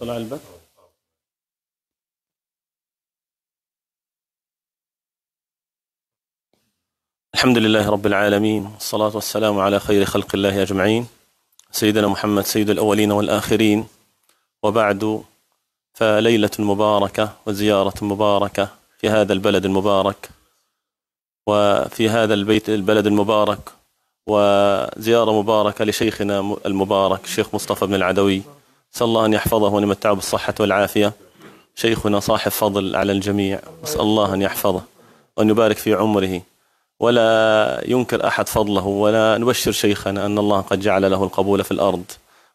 طلع البث الحمد لله رب العالمين والصلاة والسلام على خير خلق الله أجمعين سيدنا محمد سيد الأولين والآخرين وبعد فليلة مباركة وزيارة مباركة في هذا البلد المبارك وفي هذا البيت البلد المبارك وزيارة مباركة لشيخنا المبارك الشيخ مصطفى بن العدوي نسأل الله أن يحفظه وأن يمتعه بالصحة والعافية شيخنا صاحب فضل على الجميع نسأل الله أن يحفظه وأن يبارك في عمره ولا ينكر أحد فضله ولا نبشر شيخنا أن الله قد جعل له القبول في الأرض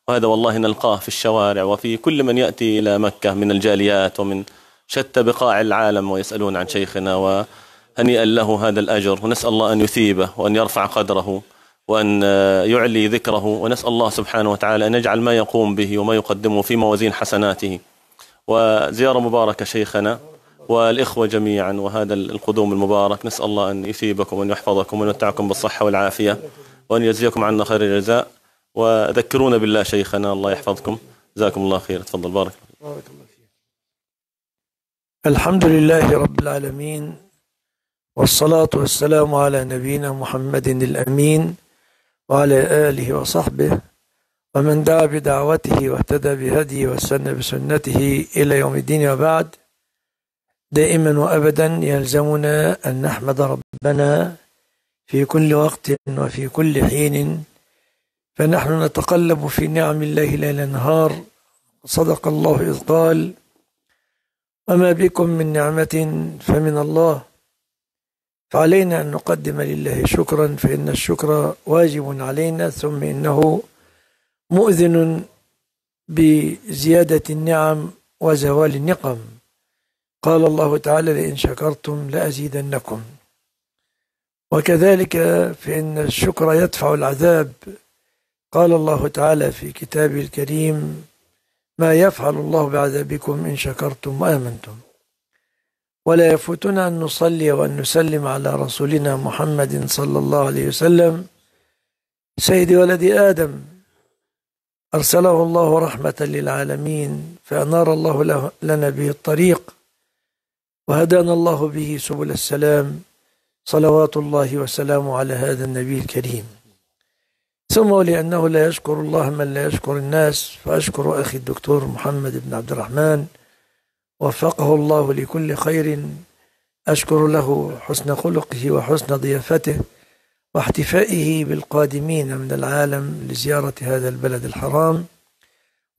وهذا والله نلقاه في الشوارع وفي كل من يأتي إلى مكة من الجاليات ومن شتى بقاع العالم ويسألون عن شيخنا وهنيئا له هذا الأجر ونسأل الله أن يثيبه وأن يرفع قدره وأن يعلي ذكره ونسأل الله سبحانه وتعالى أن يجعل ما يقوم به وما يقدمه في موازين حسناته وزيارة مباركة شيخنا والإخوة جميعا وهذا القدوم المبارك نسأل الله أن يثيبكم وأن يحفظكم وأن يمتعكم بالصحة والعافية وأن يجزيكم عنا خير الجزاء وذكرونا بالله شيخنا الله يحفظكم جزاكم الله خير تفضل بارك بارك الله فيك الحمد لله رب العالمين والصلاة والسلام على نبينا محمد الأمين وعلى آله وصحبه ومن دعا بدعوته واهتدى بهديه واستنى بسنته إلى يوم الدين وبعد دائما وأبدا يلزمنا أن نحمد ربنا في كل وقت وفي كل حين فنحن نتقلب في نعم الله ليل نهار صدق الله إذ قال وما بكم من نعمة فمن الله فعلينا أن نقدم لله شكرا فإن الشكر واجب علينا ثم إنه مؤذن بزيادة النعم وزوال النقم قال الله تعالى لئن شكرتم لأزيدنكم وكذلك فإن الشكر يدفع العذاب قال الله تعالى في كتابه الكريم ما يفعل الله بعذابكم إن شكرتم وآمنتم ولا يفوتنا أن نصلي وأن نسلم على رسولنا محمد صلى الله عليه وسلم سيد ولد آدم أرسله الله رحمة للعالمين فأنار الله لنا به الطريق وهدانا الله به سبل السلام صلوات الله وسلامه على هذا النبي الكريم ثم لأنه لا يشكر الله من لا يشكر الناس فأشكر أخي الدكتور محمد بن عبد الرحمن وفقه الله لكل خير أشكر له حسن خلقه وحسن ضيافته واحتفائه بالقادمين من العالم لزيارة هذا البلد الحرام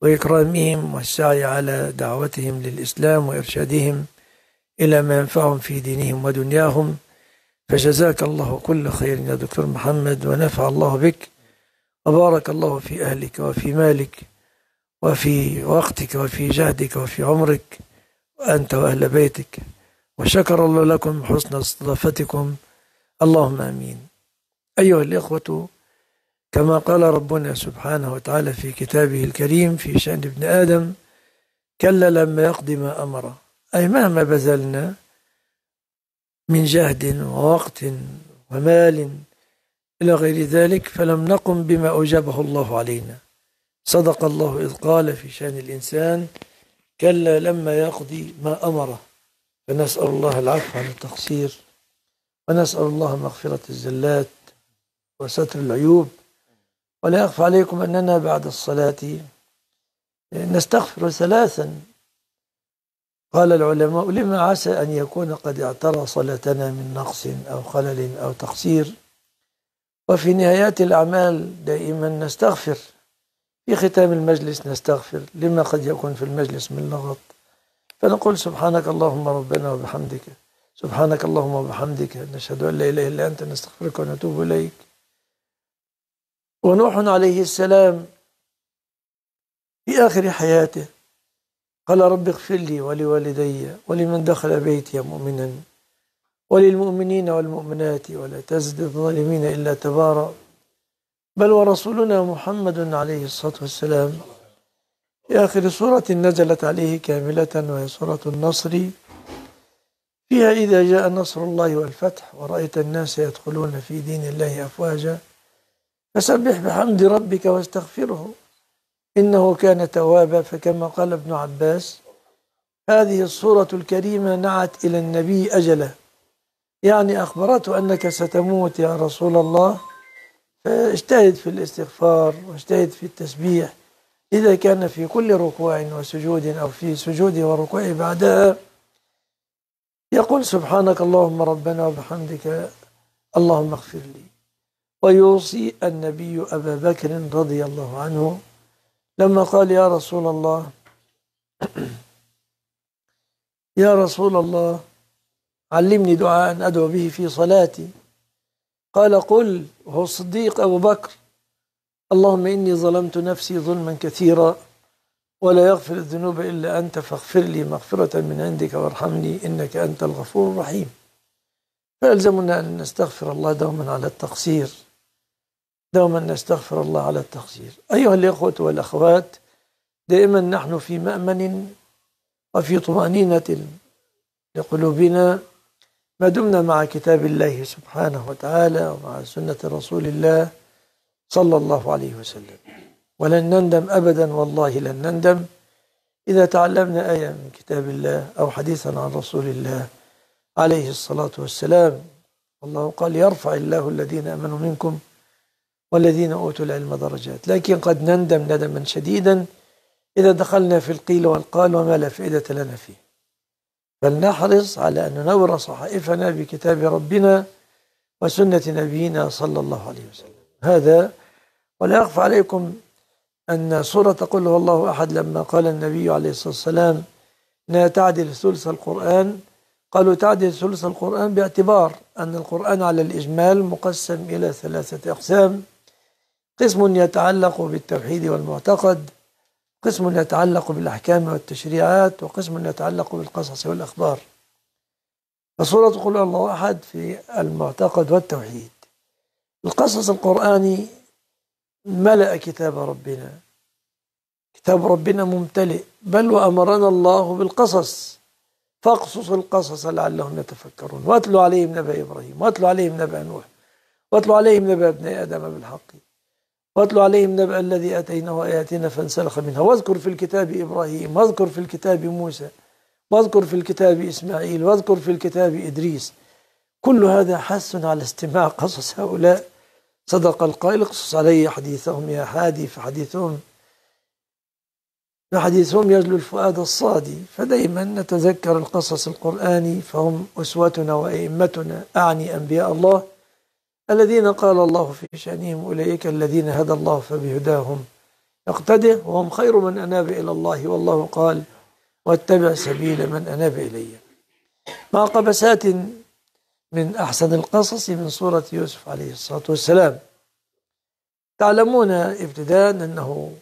وإكرامهم والسعي على دعوتهم للإسلام وإرشادهم إلى ما ينفعهم في دينهم ودنياهم فجزاك الله كل خير يا دكتور محمد ونفع الله بك وبارك الله في أهلك وفي مالك وفي وقتك وفي جهدك وفي عمرك وأنت وأهل بيتك وشكر الله لكم حسن استضافتكم اللهم آمين أيها الإخوة كما قال ربنا سبحانه وتعالى في كتابه الكريم في شأن ابن آدم كلا لما يقضي ما أمر أي مهما بذلنا من جهد ووقت ومال إلى غير ذلك فلم نقم بما أوجبه الله علينا صدق الله إذ قال في شأن الإنسان كلا لما يقضي ما أمره فنسأل الله العفو عن التقصير ونسأل الله مغفرة الزلات وستر العيوب ولا يخفى عليكم أننا بعد الصلاة نستغفر ثلاثا قال العلماء لما عسى أن يكون قد اعترى صلاتنا من نقص أو خلل أو تقصير وفي نهايات الأعمال دائما نستغفر في ختام المجلس نستغفر لما قد يكون في المجلس من لغط فنقول سبحانك اللهم ربنا وبحمدك سبحانك اللهم وبحمدك نشهد أن لا إله إلا أنت نستغفرك ونتوب إليك ونوح عليه السلام في آخر حياته قال رب اغفر لي ولوالدي ولمن دخل بيتي مؤمنا وللمؤمنين والمؤمنات ولا تزد الظالمين إلا تبارا بل ورسولنا محمد عليه الصلاة والسلام في آخر سورة نزلت عليه كاملة وهي سورة النصر فيها إذا جاء نصر الله والفتح ورأيت الناس يدخلون في دين الله أفواجا فسبح بحمد ربك واستغفره إنه كان توابا فكما قال ابن عباس هذه الصورة الكريمة نعت إلى النبي أجله يعني أخبرته أنك ستموت يا رسول الله اجتهد في الاستغفار واجتهد في التسبيح إذا كان في كل ركوع وسجود أو في سجود وركوع بعدها يقول سبحانك اللهم ربنا وبحمدك اللهم اغفر لي ويوصي النبي أبا بكر رضي الله عنه لما قال يا رسول الله يا رسول الله علمني دعاء أدعو به في صلاتي قال قل وهو الصديق أبو بكر اللهم إني ظلمت نفسي ظلما كثيرا ولا يغفر الذنوب إلا أنت فاغفر لي مغفرة من عندك وارحمني إنك أنت الغفور الرحيم فيلزمنا أن نستغفر الله دوما على التقصير دوما نستغفر الله على التقصير أيها الإخوة والأخوات دائما نحن في مأمن وفي طمأنينة لقلوبنا ما دمنا مع كتاب الله سبحانه وتعالى ومع سنة رسول الله صلى الله عليه وسلم ولن نندم أبدا والله لن نندم إذا تعلمنا آية من كتاب الله أو حديثا عن رسول الله عليه الصلاة والسلام والله قال يرفع الله الذين آمنوا منكم والذين أوتوا العلم درجات لكن قد نندم ندما شديدا إذا دخلنا في القيل والقال وما لا فائدة لنا فيه بل نحرص على أن ننور صحائفنا بكتاب ربنا وسنة نبينا صلى الله عليه وسلم هذا ولا يخفى عليكم أن سورة قل هو الله أحد لما قال النبي عليه الصلاة والسلام لا تعدل ثلث القرآن قالوا تعدل ثلث القرآن باعتبار أن القرآن على الإجمال مقسم إلى ثلاثة أقسام قسم يتعلق بالتوحيد والمعتقد قسم يتعلق بالأحكام والتشريعات وقسم يتعلق بالقصص والأخبار فصورة قل الله أحد في المعتقد والتوحيد القصص القرآني ملأ كتاب ربنا كتاب ربنا ممتلئ بل وأمرنا الله بالقصص فاقصص القصص لعلهم يتفكرون واتلو عليهم نبأ إبراهيم واتلو عليهم نبأ نوح واتلو عليهم نبأ ابني آدم بالحق واتل عليهم نبأ الذي أتيناه آياتنا فانسلخ منها واذكر في الكتاب إبراهيم واذكر في الكتاب موسى واذكر في الكتاب إسماعيل واذكر في الكتاب إدريس كل هذا حث على استماع قصص هؤلاء صدق القائل اقصص علي حديثهم يا حادي فحديثهم فحديثهم يجلو الفؤاد الصادي فدائما نتذكر القصص القرآني فهم أسوتنا وأئمتنا أعني أنبياء الله الذين قال الله في شأنهم أولئك الذين هدى الله فبهداهم اقتده وهم خير من أناب إلى الله والله قال واتبع سبيل من أناب إلي مع قبسات من أحسن القصص من سورة يوسف عليه الصلاة والسلام تعلمون ابتداء أنه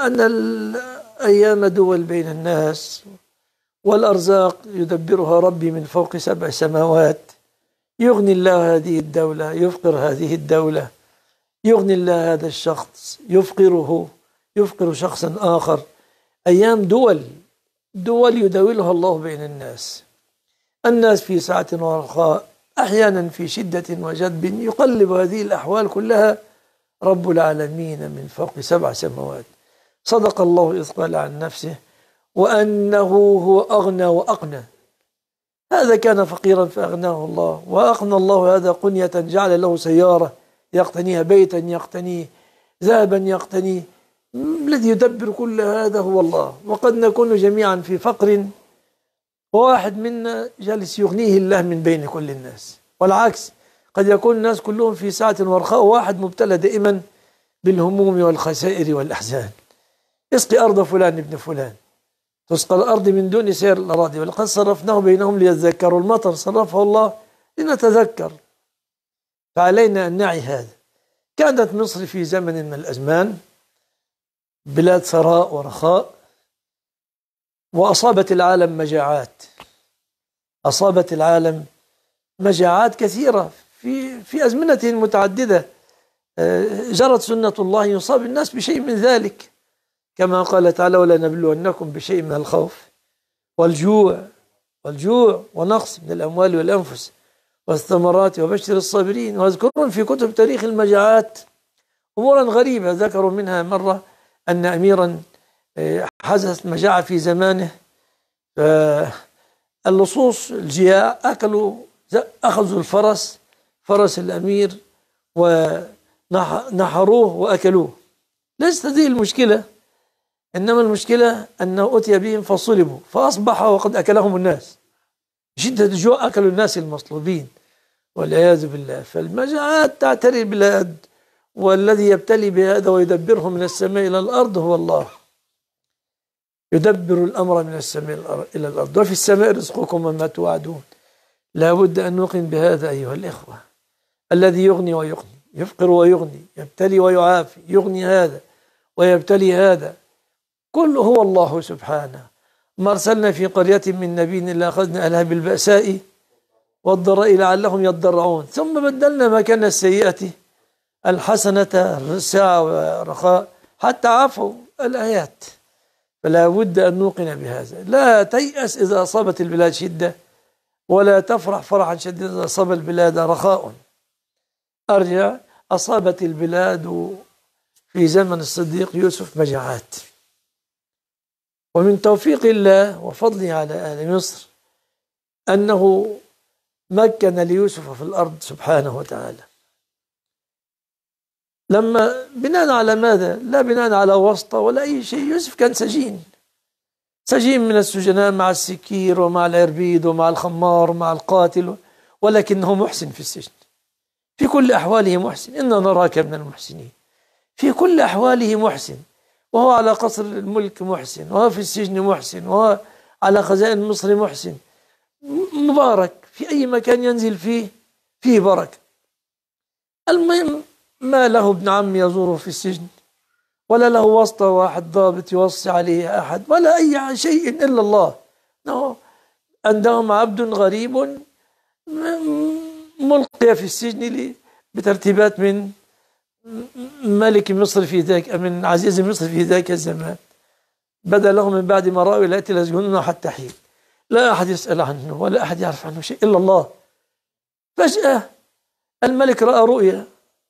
أن الأيام دول بين الناس والأرزاق يدبرها ربي من فوق سبع سماوات يغني الله هذه الدولة يفقر هذه الدولة يغني الله هذا الشخص يفقره يفقر شخصا آخر أيام دول دول يداولها الله بين الناس الناس في سعة ورخاء أحيانا في شدة وجدب يقلب هذه الأحوال كلها رب العالمين من فوق سبع سماوات صدق الله إذ قال عن نفسه وأنه هو أغنى وأقنى هذا كان فقيرا فأغناه الله وأغنى الله هذا قنية جعل له سيارة يقتنيها بيتا يقتنيه ذهبا يقتنيه الذي يدبر كل هذا هو الله وقد نكون جميعا في فقر وواحد منا جالس يغنيه الله من بين كل الناس والعكس قد يكون الناس كلهم في ساعة ورخاء واحد مبتلى دائما بالهموم والخسائر والأحزان اسقي أرض فلان ابن فلان تسقى الأرض من دون سير الأراضي ولقد صرفناه بينهم ليذكروا المطر صرفه الله لنتذكر فعلينا أن نعي هذا كانت مصر في زمن من الأزمان بلاد ثراء ورخاء وأصابت العالم مجاعات أصابت العالم مجاعات كثيرة في في أزمنة متعددة آه، جرت سنة الله يصاب الناس بشيء من ذلك كما قال تعالى ولنبلونكم بشيء من الخوف والجوع والجوع ونقص من الأموال والأنفس والثمرات وبشر الصابرين واذكرون في كتب تاريخ المجاعات أمورا غريبة ذكروا منها مرة أن أميرا آه، حدثت مجاعة في زمانه فاللصوص الجياع أكلوا أخذوا الفرس فرس الأمير ونحروه وأكلوه ليست هذه المشكلة إنما المشكلة أنه أتي بهم فصلبوا فأصبح وقد أكلهم الناس شدة الجوع أكلوا الناس المصلوبين والعياذ بالله فالمجاعات تعتري البلاد والذي يبتلي بهذا ويدبره من السماء إلى الأرض هو الله يدبر الأمر من السماء إلى الأرض وفي السماء رزقكم وما توعدون لا بد أن نوقن بهذا أيها الإخوة الذي يغني ويغني يفقر ويغني يبتلي ويعافي يغني هذا ويبتلي هذا كله هو الله سبحانه ما أرسلنا في قرية من نبي إلا أخذنا أهلها بالبأساء والضراء لعلهم يضرعون ثم بدلنا مكان السيئة الحسنة الرساء والرخاء حتى عفوا الآيات فلا بد أن نوقن بهذا لا تيأس إذا أصابت البلاد شدة ولا تفرح فرحا شديدا إذا أصاب البلاد رخاء أرجع أصابت البلاد في زمن الصديق يوسف مجاعات ومن توفيق الله وفضله على أهل مصر أنه مكن ليوسف في الأرض سبحانه وتعالى لما بناء على ماذا؟ لا بناء على واسطة ولا أي شيء يوسف كان سجين سجين من السجناء مع السكير ومع العربيد ومع الخمار ومع القاتل ولكنه محسن في السجن في كل أحواله محسن إنا نراك من المحسنين في كل أحواله محسن وهو على قصر الملك محسن وهو في السجن محسن وهو على خزائن مصر محسن مبارك في أي مكان ينزل فيه فيه بركة المهم ما له ابن عم يزوره في السجن ولا له واسطة واحد ضابط يوصي عليه أحد ولا أي شيء إلا الله نعم، عندهم عبد غريب ملقي في السجن بترتيبات من ملك مصر في ذاك من عزيز مصر في ذاك الزمان بدا لهم من بعد ما رأوا لا يسجنون حتى حين لا أحد يسأل عنه ولا أحد يعرف عنه شيء إلا الله فجأة الملك رأى رؤيا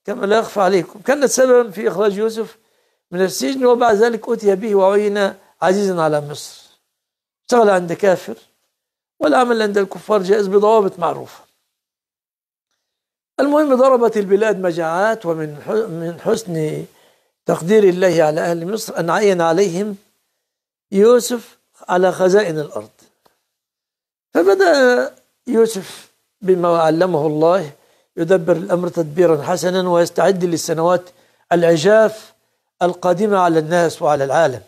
كما لا يخفى عليكم كانت سببا في إخراج يوسف من السجن وبعد ذلك أتي به وعين عزيزا على مصر اشتغل عند كافر والعمل عند الكفار جائز بضوابط معروفة المهم ضربت البلاد مجاعات ومن من حسن تقدير الله على أهل مصر أن عين عليهم يوسف على خزائن الأرض فبدأ يوسف بما علمه الله يدبر الأمر تدبيرا حسنا ويستعد للسنوات العجاف القادمة على الناس وعلى العالم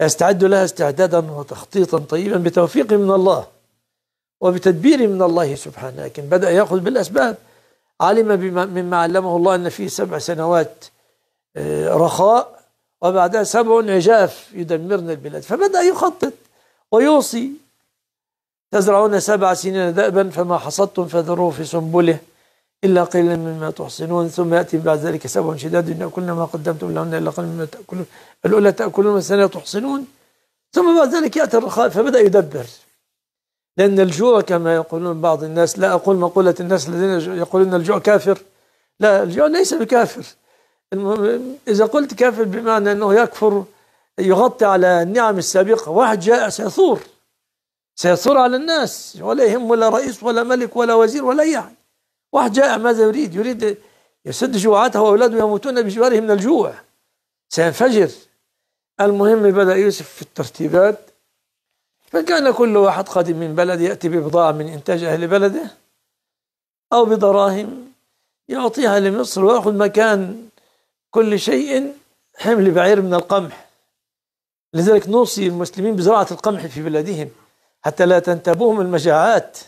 يستعد لها استعدادا وتخطيطا طيبا بتوفيق من الله وبتدبير من الله سبحانه لكن بدأ يأخذ بالأسباب علم بما مما علمه الله أن فيه سبع سنوات آه، رخاء وبعدها سبع عجاف يدمرن البلاد فبدأ يخطط ويوصي تزرعون سبع سنين دأبا فما حصدتم فذروه في سنبله إلا قليلا مما تحصنون ثم يأتي بعد ذلك سبع شداد يأكلن ما قدمتم لهن إلا قليلا مما تأكلون الأولى تأكلون والثانية تحصنون ثم بعد ذلك يأتي الرخاء فبدأ يدبر لأن الجوع كما يقولون بعض الناس لا أقول مقولة الناس الذين يقولون الجوع كافر لا الجوع ليس بكافر المهم إذا قلت كافر بمعنى أنه يكفر يغطي على النعم السابقة واحد جائع سيثور سيثور على الناس ولا يهم ولا رئيس ولا ملك ولا وزير ولا أي يعني. واحد جائع ماذا يريد يريد يسد جوعاته وأولاده يموتون بجواره من الجوع سينفجر المهم بدأ يوسف في الترتيبات فكان كل واحد قادم من بلد يأتي ببضاعة من إنتاج أهل بلده أو بدراهم يعطيها لمصر ويأخذ مكان كل شيء حمل بعير من القمح لذلك نوصي المسلمين بزراعة القمح في بلادهم حتى لا تنتبهم المجاعات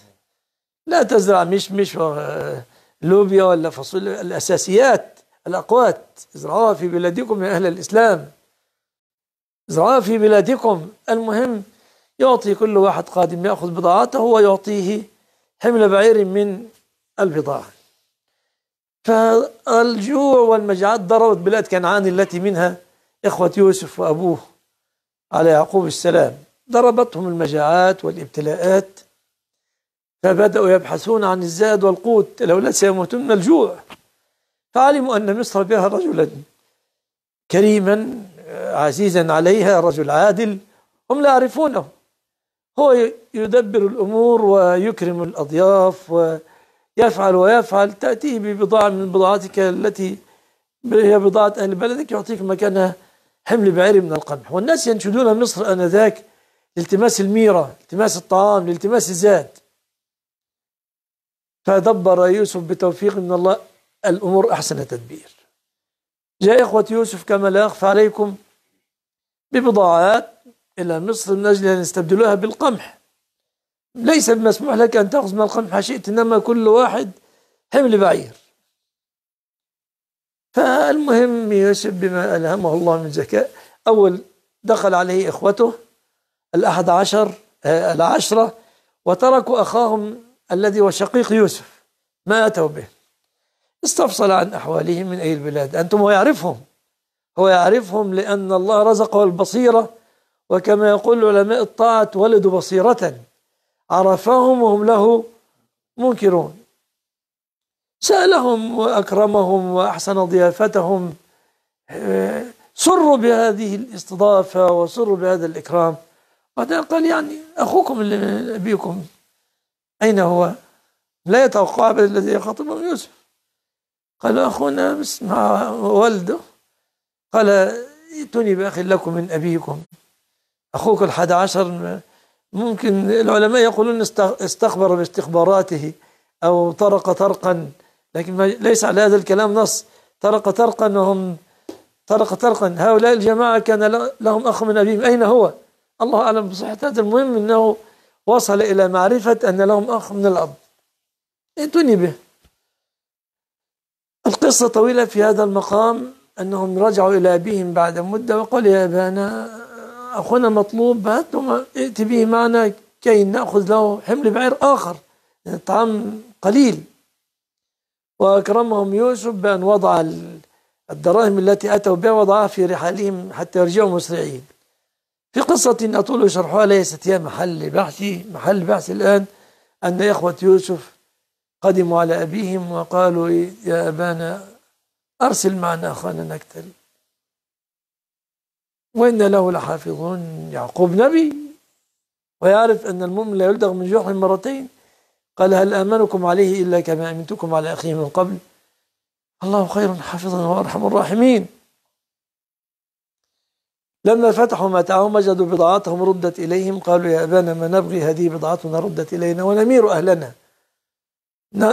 لا تزرع مشمش لوبيا ولا فصول الأساسيات الأقوات ازرعوها في بلادكم يا أهل الإسلام ازرعوها في بلادكم المهم يعطي كل واحد قادم يأخذ بضاعته ويعطيه حمل بعير من البضاعة فالجوع والمجاعات ضربت بلاد كنعان التي منها إخوة يوسف وأبوه على يعقوب السلام ضربتهم المجاعات والابتلاءات فبدأوا يبحثون عن الزاد والقوت لولا سيموتون من الجوع فعلموا أن مصر بها رجلا كريما عزيزا عليها رجل عادل هم لا يعرفونه هو يدبر الأمور ويكرم الأضياف ويفعل ويفعل تأتيه ببضاعة من بضاعتك التي هي بضاعة أهل بلدك يعطيك مكانها حمل بعير من القمح والناس ينشدون مصر آنذاك لالتماس الميرة التماس الطعام لالتماس الزاد فدبر يوسف بتوفيق من الله الأمور أحسن تدبير جاء إخوة يوسف كما لا يخفى عليكم ببضاعات إلى مصر من أجل أن يستبدلوها بالقمح ليس مسموح لك أن تأخذ من القمح ما شئت إنما كل واحد حمل بعير فالمهم يوسف بما ألهمه الله من ذكاء أول دخل عليه إخوته الأحد عشر آه، العشرة وتركوا أخاهم الذي هو شقيق يوسف ما أتوا به استفصل عن أحوالهم من أي البلاد أنتم هو يعرفهم هو يعرفهم لأن الله رزقه البصيرة وكما يقول علماء الطاعة تولد بصيرة عرفهم وهم له منكرون سألهم وأكرمهم وأحسن ضيافتهم سروا بهذه الاستضافة وسروا بهذا الإكرام بعدين قال يعني أخوكم اللي أبيكم أين هو؟ لا يتوقع الذي يخاطبه يوسف قال أخونا مع والده قال ائتوني بأخ لكم من أبيكم أخوك الحد عشر ممكن العلماء يقولون استخبر باستخباراته أو طرق طرقا لكن ليس على هذا الكلام نص طرق طرقا وهم طرق طرقا هؤلاء الجماعة كان لهم أخ من أبيهم أين هو؟ الله أعلم بصحة هذا المهم أنه وصل إلى معرفة أن لهم أخ من الأب ائتني به القصة طويلة في هذا المقام أنهم رجعوا إلى أبيهم بعد مدة وقال يا أبانا أخونا مطلوب ثم ائت به معنا كي نأخذ له حمل بعير آخر يعني قليل وأكرمهم يوسف بأن وضع الدراهم التي أتوا بها وضعها في رحالهم حتى يرجعوا مسرعين في قصة أطول شرحها ليست هي محل بحثي محل بحثي الآن أن إخوة يوسف قدموا على أبيهم وقالوا يا أبانا أرسل معنا أخانا نقتل وإن له لحافظون يعقوب نبي ويعرف أن المؤمن لا يلدغ من جوع مرتين قال هل آمنكم عليه إلا كما أمنتكم على أخيه من قبل الله خير حافظا وأرحم الراحمين لما فتحوا متاعهم وجدوا بضاعتهم ردت إليهم قالوا يا أبانا ما نبغي هذه بضاعتنا ردت إلينا ونمير أهلنا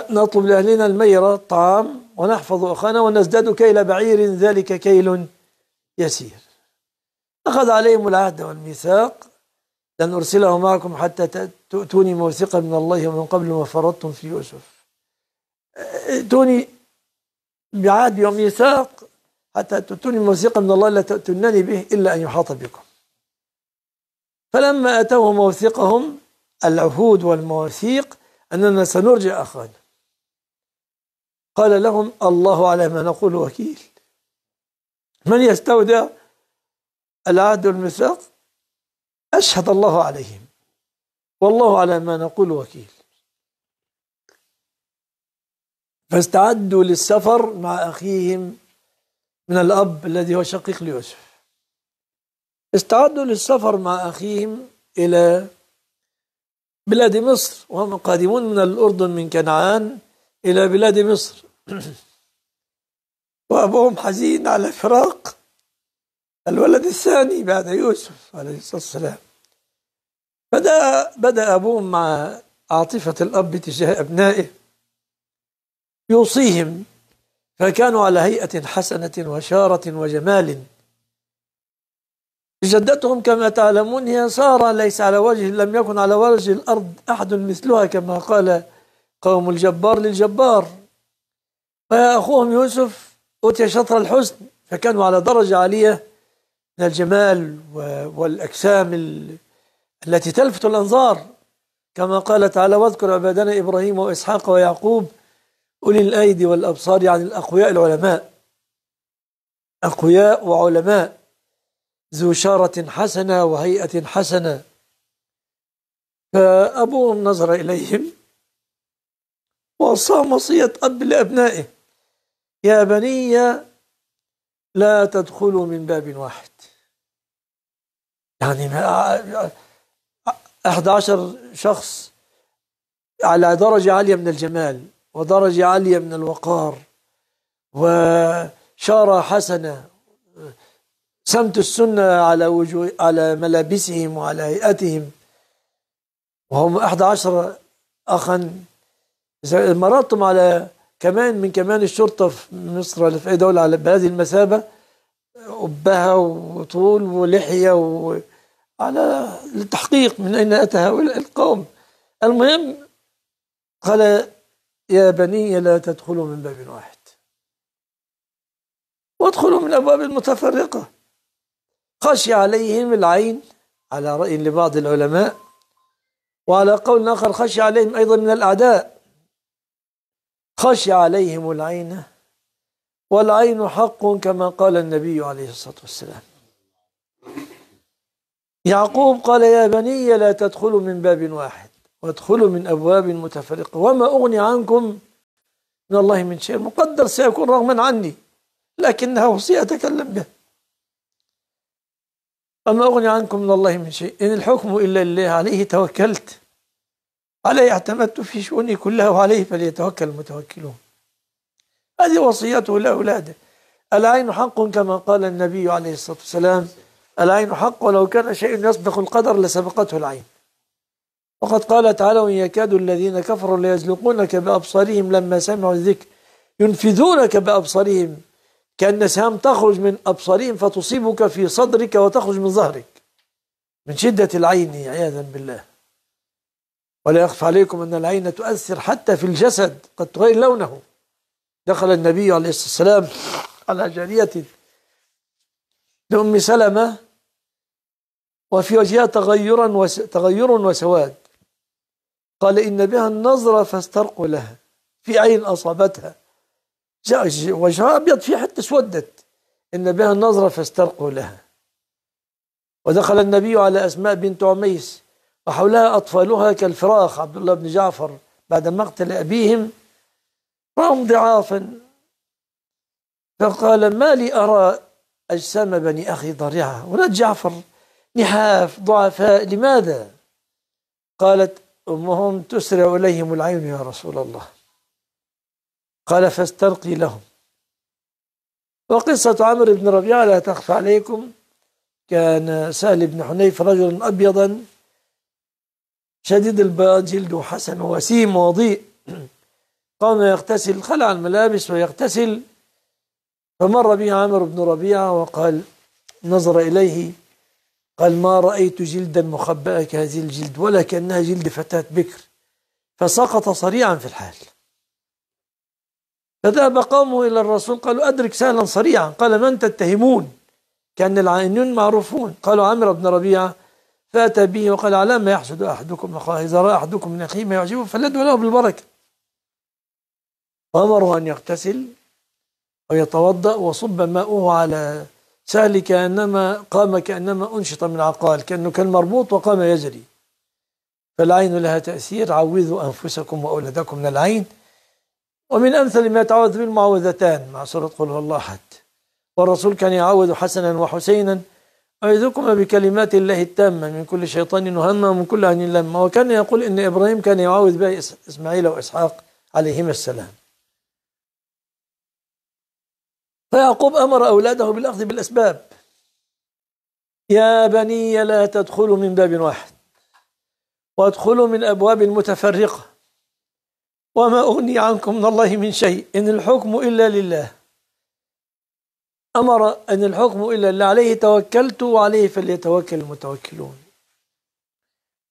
نطلب لأهلنا الميرة الطعام ونحفظ أخانا ونزداد كيل بعير ذلك كيل يسير أخذ عليهم العهد والميثاق لن أرسله معكم حتى تؤتوني موثقا من الله ومن قبل ما فرطتم في يوسف ائتوني بعهد وميثاق حتى تؤتوني موثقا من الله لا تؤتونني به إلا أن يحاط بكم فلما أتوه موثقهم العهود والمواثيق أننا سنرجع أخانا قال لهم الله على ما نقول وكيل من يستودع العهد والميثاق أشهد الله عليهم والله على ما نقول وكيل فاستعدوا للسفر مع أخيهم من الأب الذي هو شقيق ليوسف استعدوا للسفر مع أخيهم إلى بلاد مصر وهم قادمون من الأردن من كنعان إلى بلاد مصر وأبوهم حزين على فراق الولد الثاني بعد يوسف عليه الصلاة والسلام بدأ بدأ أبوه مع عاطفة الأب تجاه أبنائه يوصيهم فكانوا على هيئة حسنة وشارة وجمال جدتهم كما تعلمون هي سارة ليس على وجه لم يكن على وجه الأرض أحد مثلها كما قال قوم الجبار للجبار وأخوهم يوسف أوتي شطر الحسن فكانوا على درجة عالية من الجمال والأجسام التي تلفت الأنظار كما قال تعالى واذكر عبادنا إبراهيم وإسحاق ويعقوب أولي الأيدي والأبصار يعني الأقوياء العلماء أقوياء وعلماء ذو شارة حسنة وهيئة حسنة فأبوهم نظر إليهم وصام وصية أب لأبنائه يا بني لا تدخلوا من باب واحد يعني 11 شخص على درجة عالية من الجمال ودرجة عالية من الوقار وشارة حسنة سمت السنة على وجوه على ملابسهم وعلى هيئتهم وهم 11 أخا مررتم على كمان من كمان الشرطة في مصر ولا في أي دولة على بهذه المثابة قبها وطول ولحية و... على التحقيق من أين أتى هؤلاء القوم المهم قال يا بني لا تدخلوا من باب واحد وادخلوا من أبواب متفرقة خشي عليهم العين على رأي لبعض العلماء وعلى قول آخر خشي عليهم أيضا من الأعداء خشي عليهم العين والعين حق كما قال النبي عليه الصلاة والسلام يعقوب قال يا بني لا تدخلوا من باب واحد وادخلوا من أبواب متفرقة وما أغني عنكم من الله من شيء مقدر سيكون رغما عني لكنها وصية أتكلم بها وما أغني عنكم من الله من شيء إن الحكم إلا لله عليه توكلت عليه اعتمدت في شؤوني كلها وعليه فليتوكل المتوكلون هذه وصيته لأولاده العين حق كما قال النبي عليه الصلاة والسلام العين حق ولو كان شيء يسبق القدر لسبقته العين وقد قال تعالى وإن يكاد الذين كفروا ليزلقونك بأبصارهم لما سمعوا الذكر ينفذونك بأبصارهم كأن سهام تخرج من أبصارهم فتصيبك في صدرك وتخرج من ظهرك من شدة العين عياذا بالله ولا يخفى عليكم أن العين تؤثر حتى في الجسد قد تغير لونه دخل النبي عليه الصلاة والسلام على جارية لأم سلمة وفي وجهها تغيرا وس... تغير وسواد قال إن بها النظرة فاسترقوا لها في عين أصابتها وجهها أبيض في حتى اسودت إن بها النظرة فاسترقوا لها ودخل النبي على أسماء بنت عميس وحولها أطفالها كالفراخ عبد الله بن جعفر بعد مقتل أبيهم رأهم ضعافا فقال ما لي أرى أجسام بني أخي ضريعة ولد جعفر نحاف ضعفاء لماذا قالت أمهم تسرع إليهم العين يا رسول الله قال فاسترقي لهم وقصة عمرو بن ربيعة لا تخفى عليكم كان سهل بن حنيف رجلا أبيضا شديد البياض جلده حسن وسيم وضيء قام يغتسل خلع الملابس ويغتسل فمر به عمرو بن ربيعة وقال نظر إليه قال ما رأيت جلدا مخبأ كهذه الجلد ولا كأنها جلد فتاة بكر فسقط صريعا في الحال فذهب قومه إلى الرسول قالوا أدرك سهلا صريعا قال من تتهمون كان العائنون معروفون قالوا عمرو بن ربيعة فأتى به وقال على ما يحسد أحدكم أخاه إذا رأى أحدكم من أخيه ما يعجبه فلدوا له بالبركة أمره أن يغتسل ويتوضأ وصب ماؤه على سهل كأنما قام كأنما أنشط من عقال كأنه كان مربوط وقام يجري فالعين لها تأثير عوذوا أنفسكم وأولادكم من العين ومن أمثل ما يتعوذ به المعوذتان مع سورة قل هو الله أحد والرسول كان يعوذ حسنا وحسينا أعوذكما بكلمات الله التامة من كل شيطان وهم ومن كل عين لما وكان يقول إن إبراهيم كان يعوذ به إسماعيل وإسحاق عليهما السلام فيعقوب أمر أولاده بالأخذ بالأسباب يا بني لا تدخلوا من باب واحد وادخلوا من أبواب متفرقة وما أغني عنكم من الله من شيء إن الحكم إلا لله أمر أن الحكم إلا لله عليه توكلت وعليه فليتوكل المتوكلون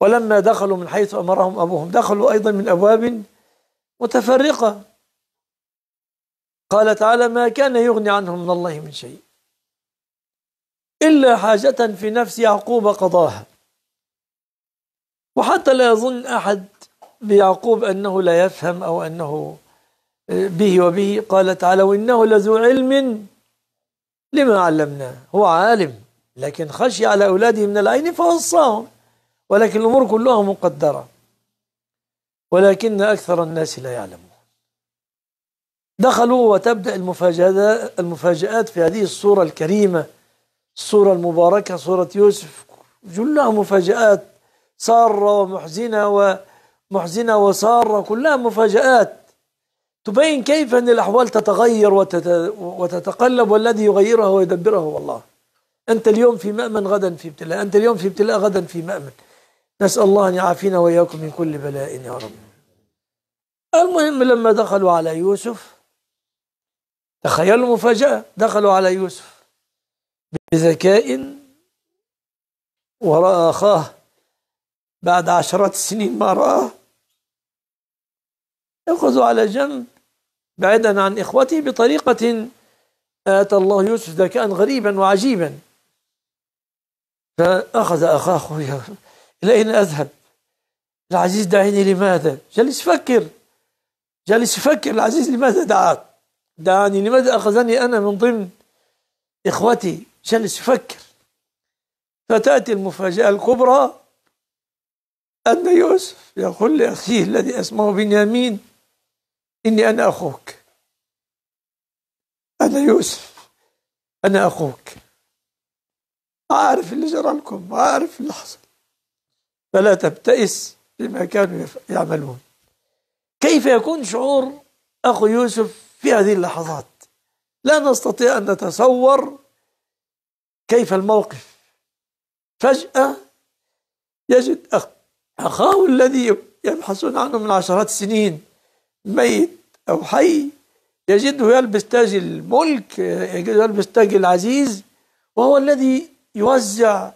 ولما دخلوا من حيث أمرهم أبوهم دخلوا أيضا من أبواب متفرقة قال تعالى ما كان يغني عنهم من الله من شيء إلا حاجة في نفس يعقوب قضاها وحتى لا يظن أحد بيعقوب أنه لا يفهم أو أنه به وبه قال تعالى وإنه لذو علم لما علمناه هو عالم لكن خشي على أولاده من العين فوصاهم ولكن الأمور كلها مقدرة ولكن أكثر الناس لا يعلمون دخلوا وتبدأ المفاجآت في هذه الصورة الكريمة الصورة المباركة صورة يوسف جلها مفاجآت سارة ومحزنة ومحزنة وسارة كلها مفاجآت تبين كيف أن الأحوال تتغير وتتقلب والذي يغيرها ويدبرها هو الله أنت اليوم في مأمن غدا في ابتلاء أنت اليوم في ابتلاء غدا في مأمن نسأل الله أن يعافينا وإياكم من كل بلاء يا رب المهم لما دخلوا على يوسف تخيلوا مفاجأة دخلوا على يوسف بذكاء ورأى أخاه بعد عشرات السنين ما رآه يأخذ على جنب بعيدا عن إخوته بطريقة آتى الله يوسف ذكاء غريبا وعجيبا فأخذ أخاه إلى أين أذهب العزيز دعيني لماذا جالس يفكر جالس يفكر العزيز لماذا دعاك دعاني لماذا أخذني أنا من ضمن إخوتي جالس يفكر فتأتي المفاجأة الكبرى أن يوسف يقول لأخيه الذي اسمه بنيامين إني أنا أخوك أنا يوسف أنا أخوك عارف اللي جرى لكم عارف اللي حصل فلا تبتئس بما كانوا يعملون كيف يكون شعور أخو يوسف في هذه اللحظات لا نستطيع أن نتصور كيف الموقف فجأة يجد أخاه الذي يبحثون عنه من عشرات السنين ميت أو حي يجده يلبس تاج الملك يجده يلبس تاج العزيز وهو الذي يوزع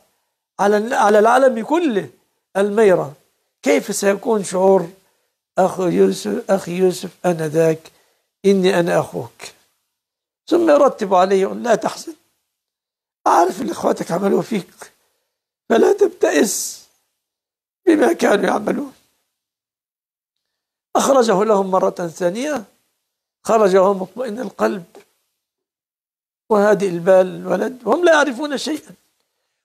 على على العالم كله الميرة كيف سيكون شعور أخ يوسف أخي يوسف أنا ذاك إني أنا أخوك ثم يرتب عليه لا تحزن أعرف اللي إخواتك عملوا فيك فلا تبتئس بما كانوا يعملون أخرجه لهم مرة ثانية خرج وهو مطمئن القلب وهادئ البال الولد وهم لا يعرفون شيئا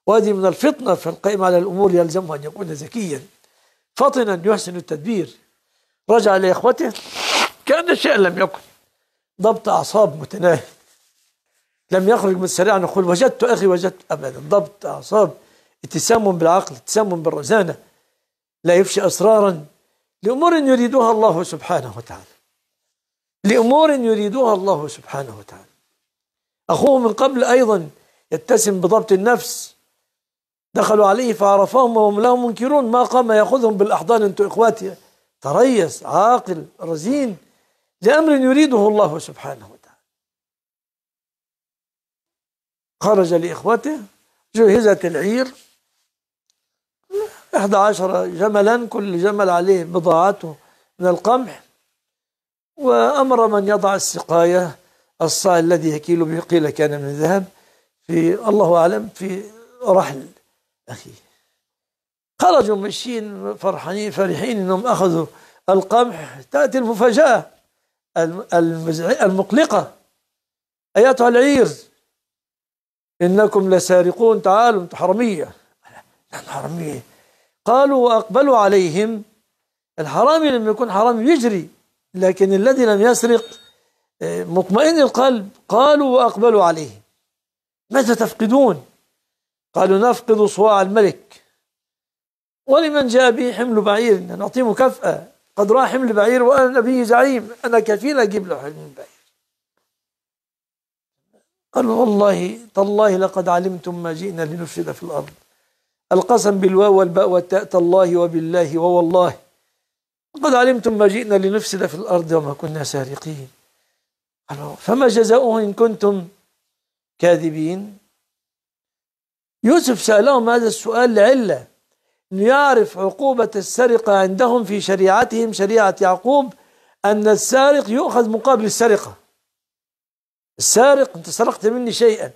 وهذه من الفطنة في القائم على الأمور يلزمه أن يكون ذكيا فطنا يحسن التدبير رجع لإخوته كأن شيئا لم يكن ضبط أعصاب متناهي لم يخرج من السريع نقول وجدت أخي وجدت أبدا ضبط أعصاب اتسام بالعقل اتسام بالرزانة لا يفشي أسرارا لأمور يريدها الله سبحانه وتعالى لأمور يريدها الله سبحانه وتعالى أخوه من قبل أيضا يتسم بضبط النفس دخلوا عليه فعرفهم وهم لا منكرون ما قام ياخذهم بالاحضان انتم اخواتي تريس عاقل رزين لأمر يريده الله سبحانه وتعالى خرج لإخوته جهزت العير إحدى عشر جملا كل جمل عليه بضاعته من القمح وأمر من يضع السقاية الصاع الذي يكيل به قيل كان من ذهب في الله أعلم في رحل أخيه خرجوا ماشيين فرحانين فرحين انهم اخذوا القمح تاتي المفاجاه المقلقة أيتها العير إنكم لسارقون تعالوا أنتم حرامية نحن حرامية قالوا وأقبلوا عليهم الحرامي لما يكون حرامي يجري لكن الذي لم يسرق آه، مطمئن القلب قالوا وأقبلوا عليه ماذا تفقدون قالوا نفقد صواع الملك ولمن جاء به حمل بعير نعطيه مكافأة قد راح حمل بعير وأنا نبي زعيم أنا كفيل أجيب له حمل بعير قال والله تالله لقد علمتم ما جئنا لنفسد في الأرض القسم بالواو والباء والتاء تالله وبالله ووالله لقد علمتم ما جئنا لنفسد في الأرض وما كنا سارقين قالوا فما جزاؤه إن كنتم كاذبين يوسف سألهم هذا السؤال لعلة يعرف عقوبة السرقة عندهم في شريعتهم شريعة يعقوب أن السارق يؤخذ مقابل السرقة السارق أنت سرقت مني شيئا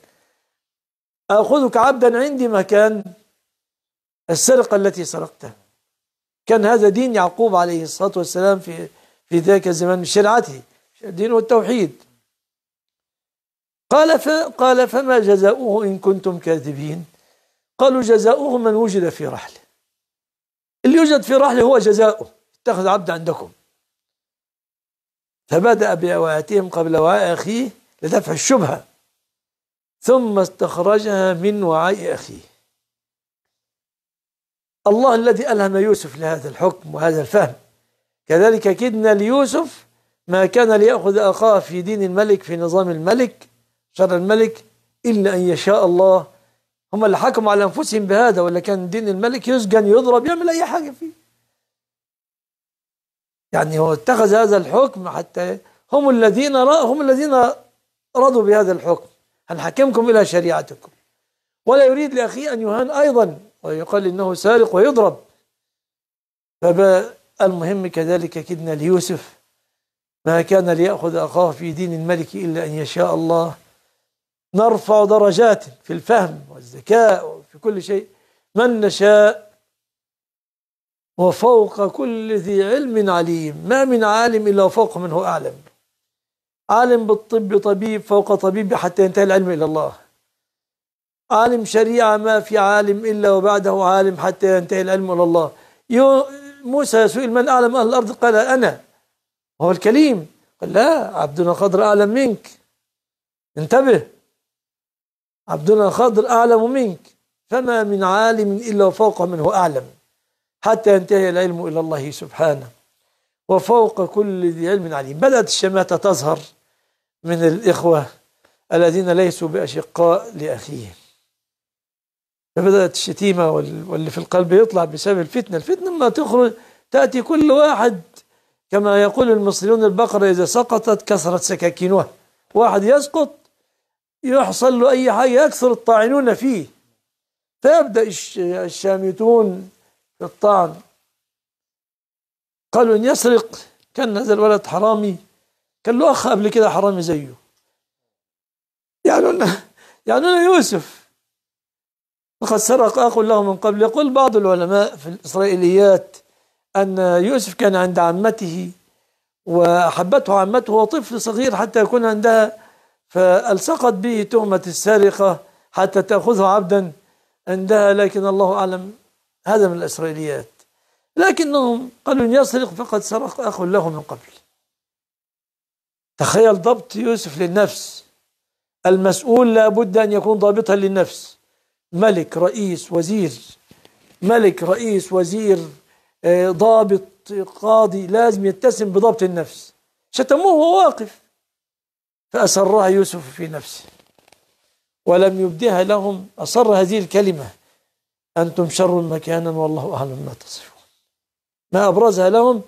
أخذك عبدا عندي مكان السرقة التي سرقتها كان هذا دين يعقوب عليه الصلاة والسلام في في ذاك الزمان من شرعته التوحيد قال قال فما جزاؤه إن كنتم كاذبين قالوا جزاؤه من وجد في رحله اللي يوجد في رحله هو جزاؤه اتخذ عبد عندكم فبدأ بأوعيتهم قبل وعاء أخيه لدفع الشبهة ثم استخرجها من وعاء أخيه الله الذي ألهم يوسف لهذا الحكم وهذا الفهم كذلك كدنا ليوسف ما كان ليأخذ أخاه في دين الملك في نظام الملك شرع الملك إلا أن يشاء الله هم اللي حكموا على أنفسهم بهذا ولا كان دين الملك يسجن يضرب يعمل أي حاجة فيه يعني هو اتخذ هذا الحكم حتى هم الذين هم الذين رضوا بهذا الحكم هنحكمكم إلى شريعتكم ولا يريد لأخيه أن يهان أيضا ويقال إنه سارق ويضرب فالمهم المهم كذلك كدنا ليوسف ما كان ليأخذ أخاه في دين الملك إلا أن يشاء الله نرفع درجات في الفهم والذكاء وفي كل شيء من نشاء وفوق كل ذي علم عليم ما من عالم إلا وفوق منه أعلم عالم بالطب طبيب فوق طبيب حتى ينتهي العلم إلى الله عالم شريعة ما في عالم إلا وبعده عالم حتى ينتهي العلم إلى الله موسى سئل من أعلم أهل الأرض قال أنا هو الكليم قال لا عبدنا قدر أعلم منك انتبه عبدنا الخضر أعلم منك فما من عالم إلا وفوق منه أعلم حتى ينتهي العلم إلى الله سبحانه وفوق كل ذي علم عليم بدأت الشماتة تظهر من الإخوة الذين ليسوا بأشقاء لأخيهم فبدأت الشتيمة واللي في القلب يطلع بسبب الفتنة الفتنة ما تخرج تأتي كل واحد كما يقول المصريون البقرة إذا سقطت كسرت سكاكينها واحد يسقط يحصل له أي حاجة يكثر الطاعنون فيه فيبدأ الشامتون في الطعن قالوا إن يسرق كان هذا الولد حرامي كان له أخ قبل كده حرامي زيه يعنون يعنون يوسف وقد سرق أخ له من قبل يقول بعض العلماء في الإسرائيليات أن يوسف كان عند عمته وحبته عمته وطفل صغير حتى يكون عندها فألصقت به تهمة السرقة حتى تأخذه عبدا عندها لكن الله أعلم هذا من الإسرائيليات لكنهم قالوا إن يسرق فقد سرق أخ له من قبل تخيل ضبط يوسف للنفس المسؤول لابد أن يكون ضابطا للنفس ملك رئيس وزير ملك رئيس وزير آه، ضابط قاضي لازم يتسم بضبط النفس شتموه وهو واقف فأسرها يوسف في نفسه ولم يبدها لهم أصر هذه الكلمة أنتم شر مكانا والله أعلم ما تصفون ما أبرزها لهم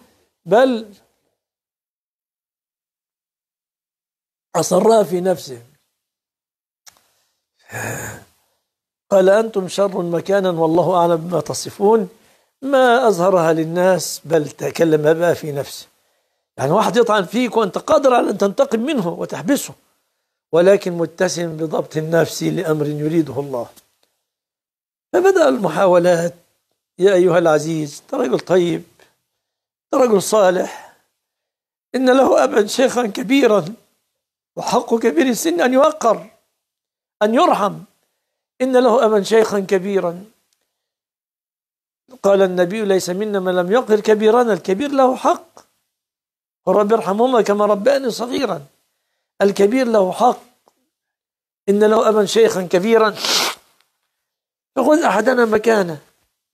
بل أصرها في نفسه قال أنتم شر مكانا والله أعلم بما تصفون ما أظهرها للناس بل تكلم بها في نفسه يعني واحد يطعن فيك وانت قادر على ان تنتقم منه وتحبسه ولكن متسم بضبط النفس لامر يريده الله فبدا المحاولات يا ايها العزيز رجل طيب رجل صالح ان له ابا شيخا كبيرا وحق كبير السن ان يوقر ان يرحم ان له ابا شيخا كبيرا قال النبي ليس منا من لم يقر كبيرنا الكبير له حق والرب يرحمهما ارحمهما كما رباني صغيرا الكبير له حق إن له أبا شيخا كبيرا فخذ أحدنا مكانه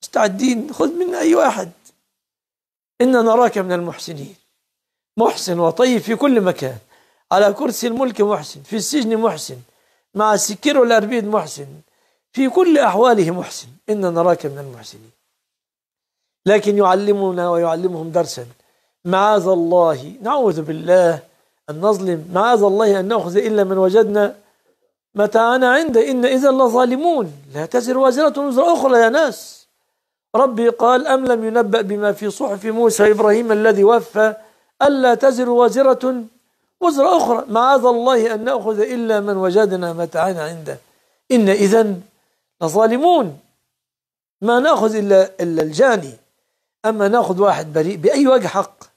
مستعدين خذ منا أي واحد إن نراك من المحسنين محسن وطيب في كل مكان على كرسي الملك محسن في السجن محسن مع السكير والأربيد محسن في كل أحواله محسن إن نراك من المحسنين لكن يعلمنا ويعلمهم درسا معاذ الله نعوذ بالله أن نظلم معاذ الله أن نأخذ إلا من وجدنا متاعنا عند إن إذا لظالمون لا تزر وازرة وزر أخرى يا ناس ربي قال أم لم ينبأ بما في صحف موسى إبراهيم الذي وفى ألا تزر وازرة وزر أخرى معاذ الله أن نأخذ إلا من وجدنا متاعنا عنده إن إذا لظالمون ما نأخذ إلا, إلا الجاني أما نأخذ واحد بريء بأي وجه حق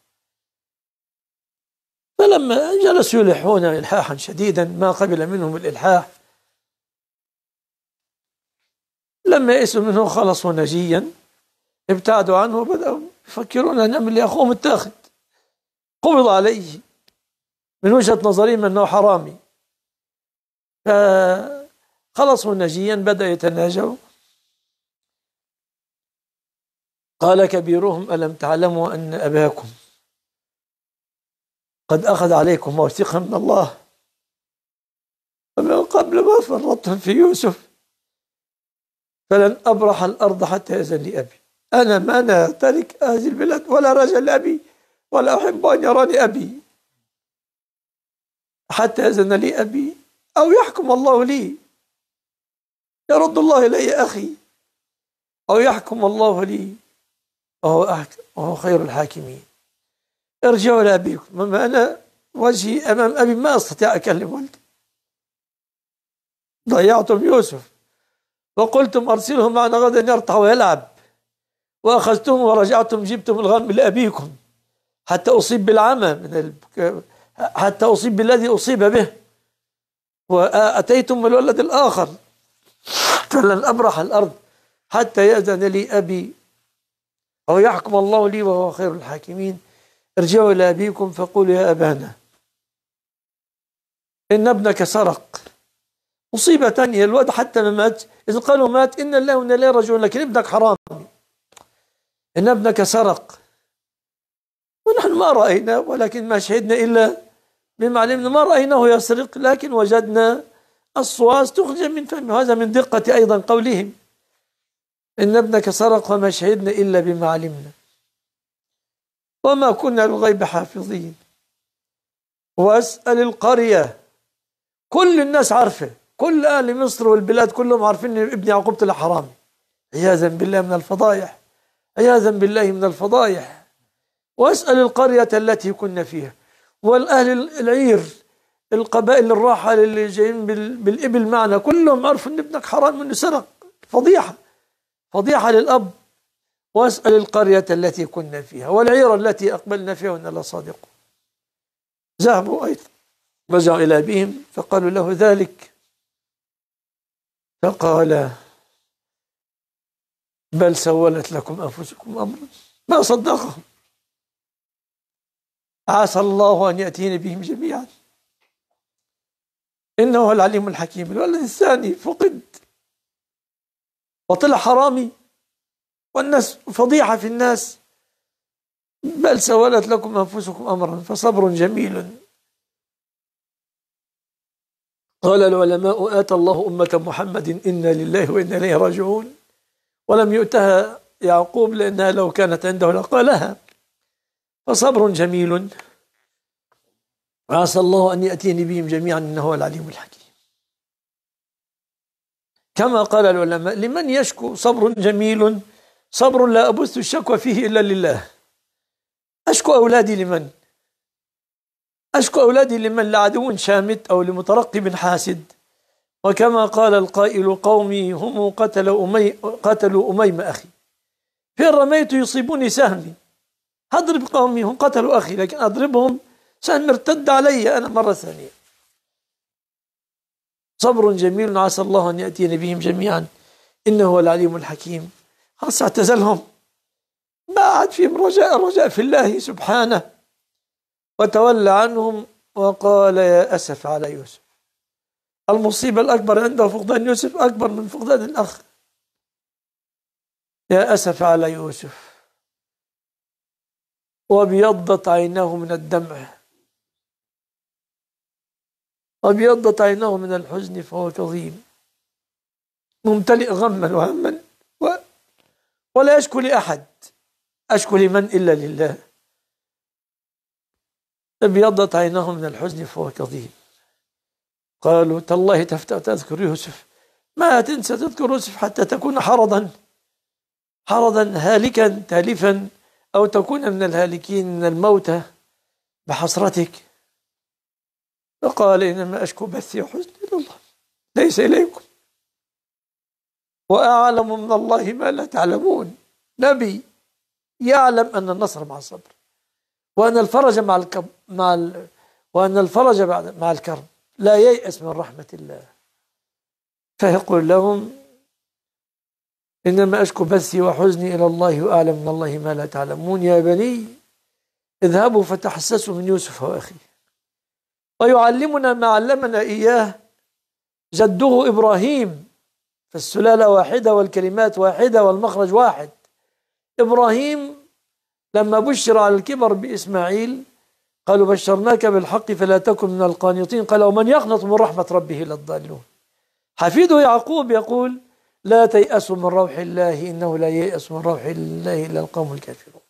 فلما جلسوا يلحون إلحاحا شديدا ما قبل منهم الإلحاح لما يئسوا منه خلصوا نجيا ابتعدوا عنه وبدأوا يفكرون ان نعمل لأخوهم التاخد قبض عليه من وجهة نظرهم أنه حرامي فخلصوا نجيا بدأ يتناجوا قال كبيرهم ألم تعلموا أن أباكم قد أخذ عليكم موثقا من الله ومن قبل ما فرطتم في يوسف فلن أبرح الأرض حتى يزن لي أبي أنا ما أنا ترك هذه البلاد ولا رجل لأبي ولا أحب أن يراني أبي حتى يزن لي أبي أو يحكم الله لي يرد الله إلي أخي أو يحكم الله لي وهو, أحكم وهو خير الحاكمين ارجعوا لأبيكم أما أنا وجهي أمام أبي ما أستطيع أكلم والدي ضيعتم يوسف وقلتم ارسله معنا غدا يرتع ويلعب وأخذتم ورجعتم جبتم الغنم لأبيكم حتى أصيب بالعمى من الب... حتى أصيب بالذي أصيب به وأتيتم الولد الآخر فلن أبرح الأرض حتى يأذن لي أبي أو يحكم الله لي وهو خير الحاكمين ارجعوا إلى أبيكم فقولوا يا أبانا إن ابنك سرق مصيبة ثانية الولد حتى ما مات إذ قالوا مات إن الله وإن الله راجعون لكن ابنك حرام إن ابنك سرق ونحن ما رأينا ولكن ما شهدنا إلا مما علمنا ما رأيناه يسرق لكن وجدنا الصواص تخرج من فمه هذا من دقة أيضا قولهم إن ابنك سرق وما شهدنا إلا بما علمنا وما كنا للغيب حافظين واسال القريه كل الناس عارفه كل اهل مصر والبلاد كلهم عارفين ان ابن يعقوب طلع عياذا بالله من الفضايح عياذا بالله من الفضايح واسال القريه التي كنا فيها والاهل العير القبائل الراحه اللي جايين بالابل معنا كلهم عرفوا ان ابنك حرام انه سرق فضيحه فضيحه للاب واسأل القرية التي كنا فيها والعير التي أقبلنا فيها وإن الله صادق ذهبوا أيضا رجعوا إلى أبيهم فقالوا له ذلك فقال بل سولت لكم أنفسكم أمرا ما صدقهم عسى الله أن يأتينا بهم جميعا إنه العليم الحكيم الولد الثاني فقد وطلع حرامي والناس فضيحة في الناس بل سولت لكم أنفسكم أمرا فصبر جميل قال العلماء آتى الله أمة محمد إنا لله وإنا إليه راجعون ولم يؤتها يعقوب لأنها لو كانت عنده لقالها فصبر جميل عسى الله أن يأتيني بهم جميعا إنه هو العليم الحكيم كما قال العلماء لمن يشكو صبر جميل صبر لا أبث الشكوى فيه إلا لله أشكو أولادي لمن؟ أشكو أولادي لمن لعدو شامت أو لمترقب حاسد وكما قال القائل قومي هم قتل أمي قتلوا أميم أخي في رميت يصيبني سهمي أضرب قومي هم قتلوا أخي لكن أضربهم سهم ارتد علي أنا مرة ثانية صبر جميل عسى الله أن يأتينا بهم جميعا إنه هو العليم الحكيم خلاص اعتزلهم ما عاد فيهم رجاء الرجاء في الله سبحانه وتولى عنهم وقال يا أسف على يوسف المصيبة الأكبر عنده فقدان يوسف أكبر من فقدان الأخ يا أسف على يوسف وابيضت عيناه من الدمع وابيضت عيناه من الحزن فهو كظيم ممتلئ غما وهما ولا أشكو لأحد أشكو لمن إلا لله ابيضت عيناه من الحزن فهو كظيم قالوا تالله تفتأ تذكر يوسف ما تنسى تذكر يوسف حتى تكون حرضا حرضا هالكا تالفا أو تكون من الهالكين من الموتى بحسرتك فقال إنما أشكو بثي وحزني إلى الله ليس إليكم وأعلم من الله ما لا تعلمون نبي يعلم أن النصر مع الصبر وأن الفرج مع الكب مع ال... وأن الفرج بعد مع الكرب لا ييأس من رحمة الله فيقول لهم إنما أشكو بثي وحزني إلى الله وأعلم من الله ما لا تعلمون يا بني اذهبوا فتحسسوا من يوسف وأخيه ويعلمنا ما علمنا إياه جده إبراهيم فالسلالة واحدة والكلمات واحدة والمخرج واحد إبراهيم لما بشر على الكبر بإسماعيل قالوا بشرناك بالحق فلا تكن من القانطين قال ومن يقنط من رحمة ربه إلا الضالون حفيده يعقوب يقول لا تيأسوا من روح الله إنه لا ييأس من روح الله إلا القوم الكافرون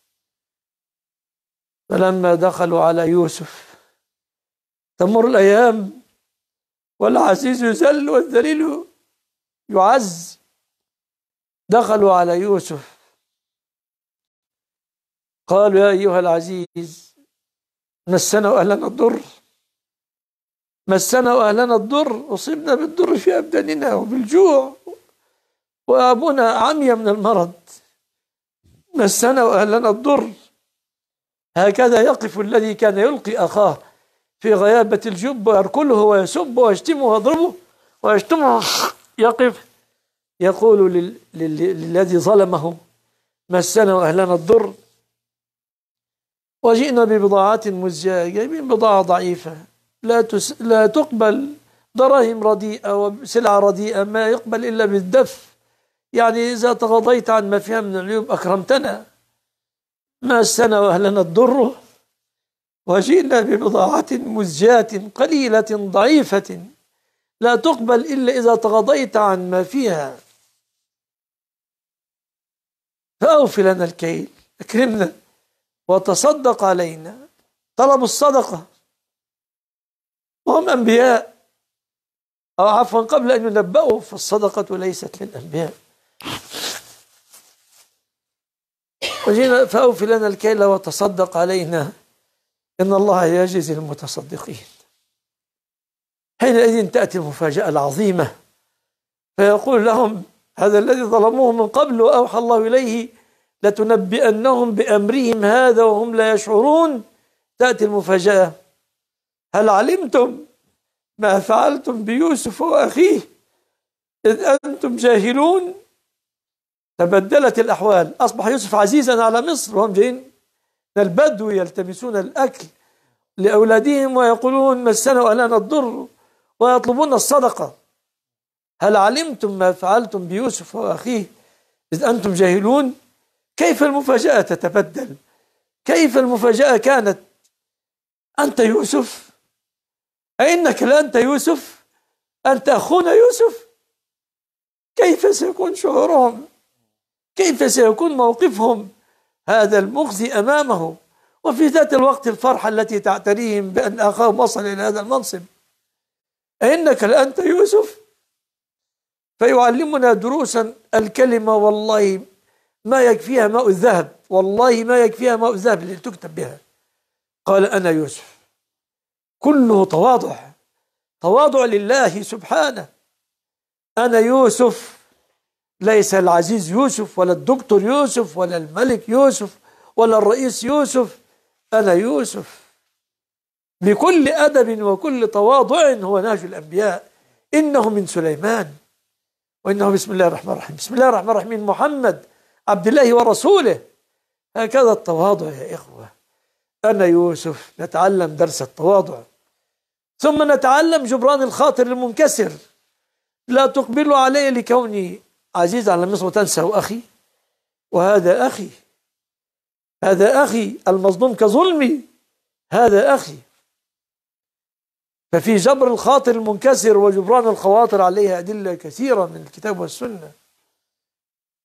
فلما دخلوا على يوسف تمر الأيام والعزيز يزل والذليل يعز دخلوا على يوسف قالوا يا أيها العزيز مسنا وأهلنا الضر مسنا وأهلنا الضر أصبنا بالضر في أبداننا وبالجوع وأبونا عمي من المرض مسنا وأهلنا الضر هكذا يقف الذي كان يلقي أخاه في غيابة الجب ويركله ويسبه ويشتمه ويضربه ويشتمه يقف يقول للذي ظلمه مسنا وأهلنا الضر وجئنا ببضاعات مزجاة جايبين بضاعة ضعيفة لا, تس... لا تقبل دراهم رديئة وسلعة رديئة ما يقبل إلا بالدف يعني إذا تغضيت عن ما فيها من العيوب أكرمتنا ما السنة وأهلنا الضر وجئنا ببضاعة مزجاة قليلة ضعيفة لا تقبل إلا إذا تغاضيت عن ما فيها فأوفي لنا الكيل أكرمنا وتصدق علينا طلبوا الصدقة وهم أنبياء أو عفوا قبل أن ينبأوا فالصدقة ليست للأنبياء وجينا فأوفي لنا الكيل وتصدق علينا إن الله يجزي المتصدقين حينئذ تأتي المفاجأة العظيمة فيقول لهم هذا الذي ظلموه من قبل وأوحى الله إليه لتنبئنهم بأمرهم هذا وهم لا يشعرون تأتي المفاجأة هل علمتم ما فعلتم بيوسف وأخيه إذ أنتم جاهلون تبدلت الأحوال أصبح يوسف عزيزا على مصر وهم جايين من البدو يلتمسون الأكل لأولادهم ويقولون مسنا وألا الضر ويطلبون الصدقة هل علمتم ما فعلتم بيوسف وأخيه إذ أنتم جاهلون كيف المفاجأة تتبدل كيف المفاجأة كانت أنت يوسف أئنك لأنت يوسف أنت أخونا يوسف كيف سيكون شعورهم كيف سيكون موقفهم هذا المخزي أمامه وفي ذات الوقت الفرحة التي تعتريهم بأن أخاهم وصل إلى هذا المنصب أئنك لأنت يوسف فيعلمنا دروسا الكلمة والله ما يكفيها ماء الذهب والله ما يكفيها ماء الذهب اللي تكتب بها قال أنا يوسف كله تواضع تواضع لله سبحانه أنا يوسف ليس العزيز يوسف ولا الدكتور يوسف ولا الملك يوسف ولا الرئيس يوسف أنا يوسف بكل أدب وكل تواضع هو ناج الأنبياء إنه من سليمان وإنه بسم الله الرحمن الرحيم بسم الله الرحمن الرحيم محمد عبد الله ورسوله هكذا التواضع يا إخوة أنا يوسف نتعلم درس التواضع ثم نتعلم جبران الخاطر المنكسر لا تقبل علي لكوني عزيز على مصر وتنسى أخي وهذا أخي هذا أخي المظلوم كظلمي هذا أخي ففي جبر الخاطر المنكسر وجبران الخواطر عليها أدلة كثيرة من الكتاب والسنة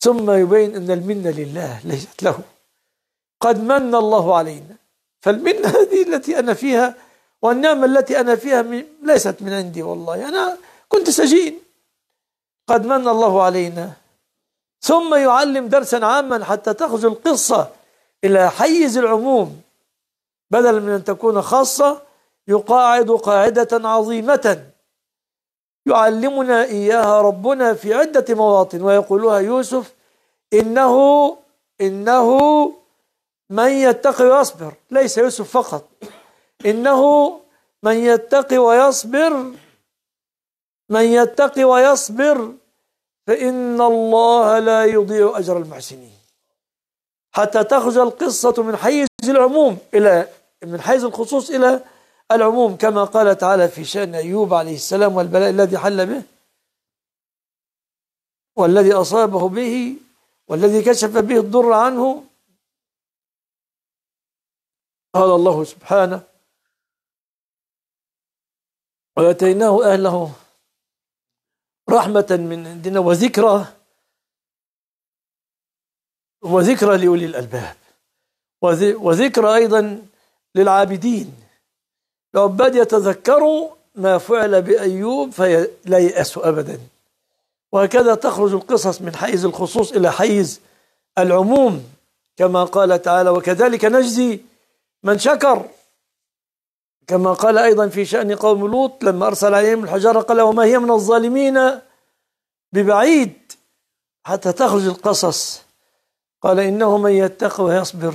ثم يبين أن المنة لله ليست له قد من الله علينا فالمنة هذه التي أنا فيها والنعمة التي أنا فيها ليست من عندي والله أنا كنت سجين قد من الله علينا ثم يعلم درسا عاما حتى تخرج القصة إلى حيز العموم بدلا من أن تكون خاصة يقاعد قاعدة عظيمة يعلمنا إياها ربنا في عدة مواطن ويقولها يوسف إنه إنه من يتقي ويصبر ليس يوسف فقط إنه من يتقي ويصبر من يتقي ويصبر فإن الله لا يضيع أجر المحسنين حتى تخرج القصة من حيز العموم إلى من حيز الخصوص إلى العموم كما قال تعالى في شأن أيوب عليه السلام والبلاء الذي حل به والذي أصابه به والذي كشف به الضر عنه قال الله سبحانه وآتيناه أهله رحمة من عندنا وذكرى وذكرى لأولي الألباب وذكرى أيضا للعابدين لو بد يتذكروا ما فعل بأيوب فلا يأسوا أبدا وهكذا تخرج القصص من حيز الخصوص إلى حيز العموم كما قال تعالى وكذلك نجزي من شكر كما قال أيضا في شأن قوم لوط لما أرسل عليهم الحجارة قال وما هي من الظالمين ببعيد حتى تخرج القصص قال إنه من يتقى ويصبر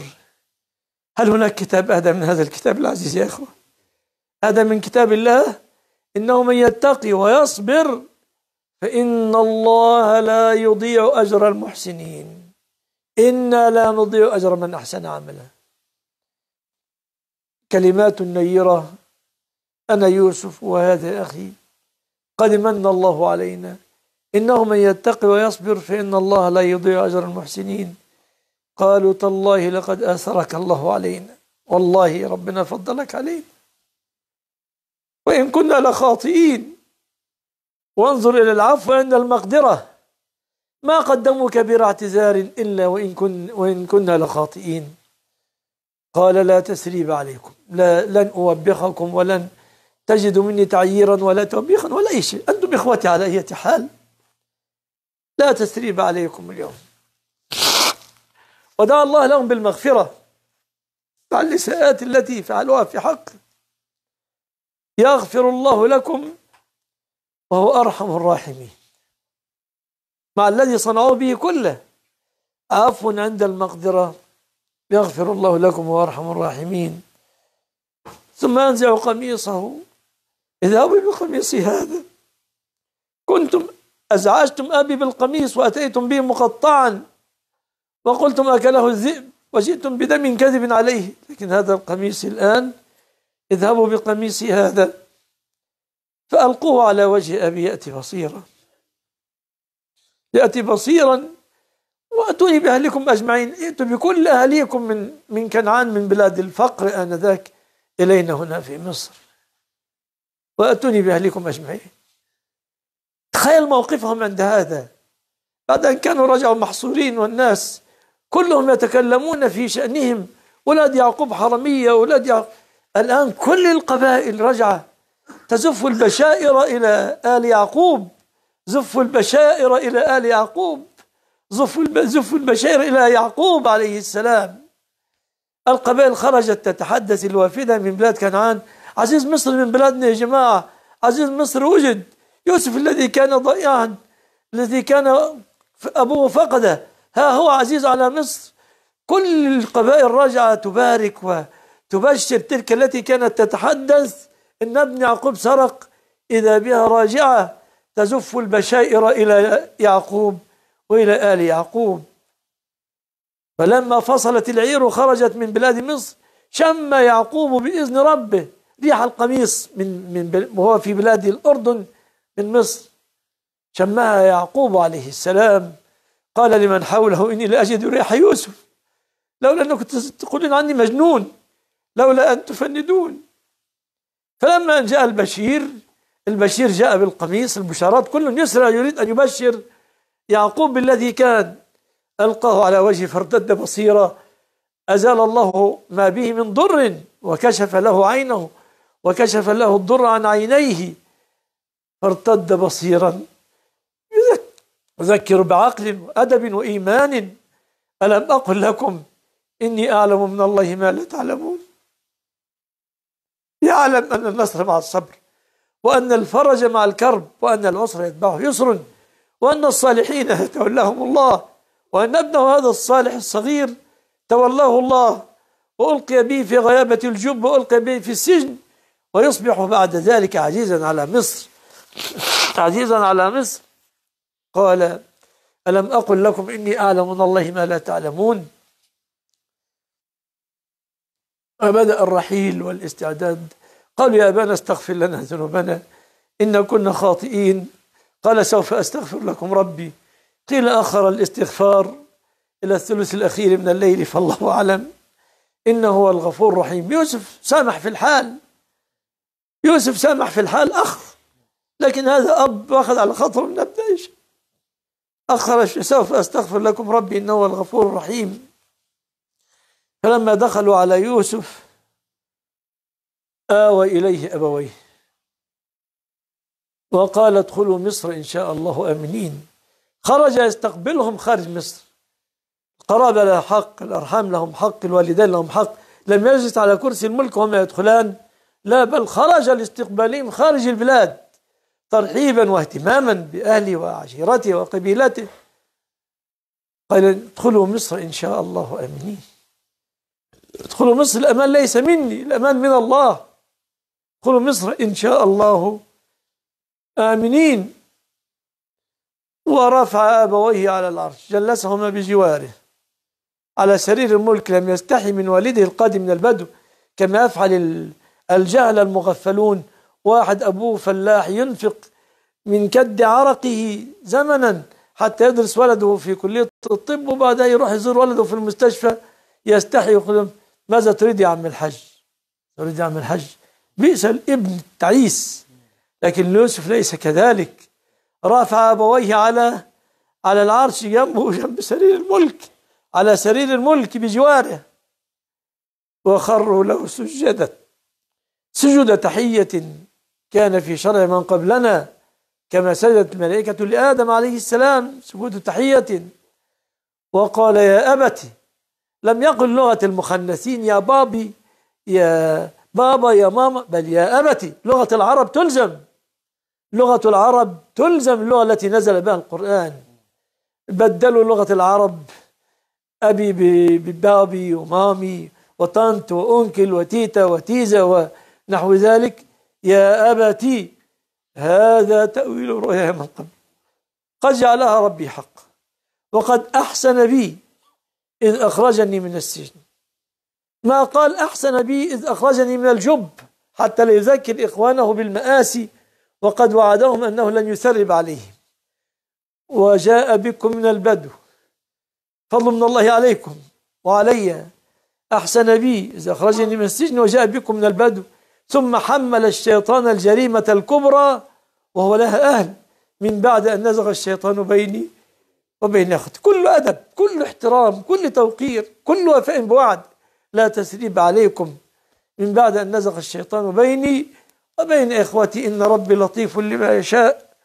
هل هناك كتاب أهدى من هذا الكتاب العزيز يا أخوة هذا من كتاب الله إنه من يتقي ويصبر فإن الله لا يضيع أجر المحسنين إنا لا نضيع أجر من أحسن عملا كلمات نيرة أنا يوسف وهذا أخي قد من الله علينا إنه من يتقي ويصبر فإن الله لا يضيع أجر المحسنين قالوا تالله لقد آثرك الله علينا والله ربنا فضلك علينا وإن كنا لخاطئين وانظر إلى العفو عند المقدرة ما قدموا كبير اعتذار إلا وإن, كن وإن كنا لخاطئين قال لا تسريب عليكم لا لن أوبخكم ولن تجدوا مني تعييرا ولا توبيخا ولا أي شيء أنتم إخوتي على أي حال لا تسريب عليكم اليوم ودعا الله لهم بالمغفرة مع الإساءات التي فعلوها في حق يغفر الله لكم وهو أرحم الراحمين مع الذي صنعوه به كله عفو عند المقدرة يغفر الله لكم وهو أرحم الراحمين ثم أنزع قميصه اذهبوا بقميصي هذا كنتم أزعجتم أبي بالقميص وأتيتم به مقطعا وقلتم أكله الذئب وجئتم بدم كذب عليه لكن هذا القميص الآن اذهبوا بقميصي هذا فألقوه على وجه أبي يأتي بصيرا يأتي بصيرا وأتوني بأهلكم أجمعين ائتوا بكل أهليكم من من كنعان من بلاد الفقر آنذاك إلينا هنا في مصر وأتوني بأهلكم أجمعين تخيل موقفهم عند هذا بعد أن كانوا رجعوا محصورين والناس كلهم يتكلمون في شأنهم ولاد يعقوب حرمية ولاد يعقوب الآن كل القبائل رجعة تزف البشائر إلى آل يعقوب زف البشائر إلى آل يعقوب زف زف البشائر إلى يعقوب عليه السلام القبائل خرجت تتحدث الوافدة من بلاد كنعان عزيز مصر من بلادنا يا جماعة عزيز مصر وجد يوسف الذي كان ضائعا الذي كان أبوه فقده ها هو عزيز على مصر كل القبائل رجعت تبارك و تبشر تلك التي كانت تتحدث إن ابن يعقوب سرق إذا بها راجعة تزف البشائر إلى يعقوب وإلى آل يعقوب فلما فصلت العير وخرجت من بلاد مصر شم يعقوب بإذن ربه ريح القميص من من وهو في بلاد الأردن من مصر شمها يعقوب عليه السلام قال لمن حوله إني لأجد ريح يوسف لولا أنك تقولون عني مجنون لولا أن تفندون فلما أن جاء البشير البشير جاء بالقميص البشارات كل يسرى يريد أن يبشر يعقوب بالذي كان ألقاه على وجهه فارتد بصيره أزال الله ما به من ضر وكشف له عينه وكشف له الضر عن عينيه فارتد بصيرا يذكر بعقل وأدب وإيمان ألم أقل لكم إني أعلم من الله ما لا تعلمون يعلم أن النصر مع الصبر وأن الفرج مع الكرب وأن العسر يتبعه يسر وأن الصالحين تولاهم الله وأن ابنه هذا الصالح الصغير تولاه الله وألقي به في غيابة الجب وألقي به في السجن ويصبح بعد ذلك عزيزا على مصر عزيزا على مصر قال ألم أقل لكم إني أعلم من الله ما لا تعلمون وبدأ الرحيل والاستعداد قالوا يا أبانا استغفر لنا ذنوبنا إن كنا خاطئين قال سوف أستغفر لكم ربي قيل آخر الاستغفار إلى الثلث الأخير من الليل فالله أعلم إنه هو الغفور الرحيم يوسف سامح في الحال يوسف سامح في الحال أخ لكن هذا أب واخذ على خاطره من أبنائه أخر سوف أستغفر لكم ربي إنه هو الغفور الرحيم فلما دخلوا على يوسف آوى إليه أبويه وقال ادخلوا مصر إن شاء الله أمنين خرج يستقبلهم خارج مصر القرابة لها حق الأرحام لهم حق الوالدين لهم حق لم يجلس على كرسي الملك وهم يدخلان لا بل خرج لاستقبالهم خارج البلاد ترحيبا واهتماما بأهله وعشيرته وقبيلته قال ادخلوا مصر إن شاء الله أمنين ادخلوا مصر الأمان ليس مني الأمان من الله ادخلوا مصر إن شاء الله آمنين ورفع أبويه على العرش جلسهما بجواره على سرير الملك لم يستحي من والده القادم من البدو كما يفعل الجهل المغفلون واحد أبوه فلاح ينفق من كد عرقه زمنا حتى يدرس ولده في كلية الطب وبعدها يروح يزور ولده في المستشفى يستحي يقول ماذا تريد يا عم الحج تريد يا عم الحج بئس الابن التعيس لكن يوسف ليس كذلك رافع أبويه على على العرش جنبه جنب سرير الملك على سرير الملك بجواره وخروا له سجدا سجد تحية كان في شرع من قبلنا كما سجدت الملائكة لآدم عليه السلام سجود تحية وقال يا أبت لم يقل لغة المخنثين يا بابي يا بابا يا ماما بل يا أبتي لغة العرب تلزم لغة العرب تلزم اللغة التي نزل بها القرآن بدلوا لغة العرب أبي ببابي ومامي وطنت وأنكل وتيتا وتيزا ونحو ذلك يا أبتي هذا تأويل رؤيا من قبل قد جعلها ربي حق وقد أحسن بي إذ أخرجني من السجن ما قال أحسن بي إذ أخرجني من الجب حتى لا يذكر إخوانه بالمآسي وقد وعدهم أنه لن يسرب عليهم وجاء بكم من البدو فضل من الله عليكم وعلي أحسن بي إذ أخرجني من السجن وجاء بكم من البدو ثم حمل الشيطان الجريمة الكبرى وهو لها أهل من بعد أن نزغ الشيطان بيني وبين أخت كل أدب كل احترام كل توقير كل وفاء بوعد لا تسريب عليكم من بعد أن نزغ الشيطان بيني وبين إخوتي إن ربي لطيف لما يشاء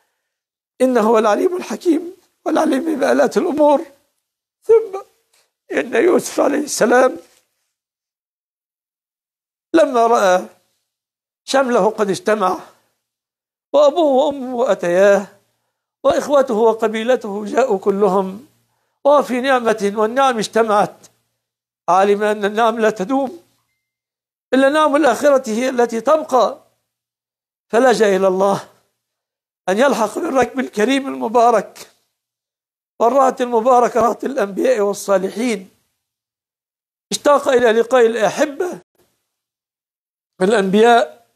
إنه هو العليم الحكيم والعليم بآلات الأمور ثم إن يوسف عليه السلام لما رأى شمله قد اجتمع وأبوه وأمه أتياه وإخوته وقبيلته جاءوا كلهم وفي نعمة والنعم اجتمعت عالم أن النعم لا تدوم إلا نعم الآخرة هي التي تبقى فلجأ إلى الله أن يلحق بالركب الكريم المبارك والرات المباركة رات الأنبياء والصالحين اشتاق إلى لقاء الأحبة الأنبياء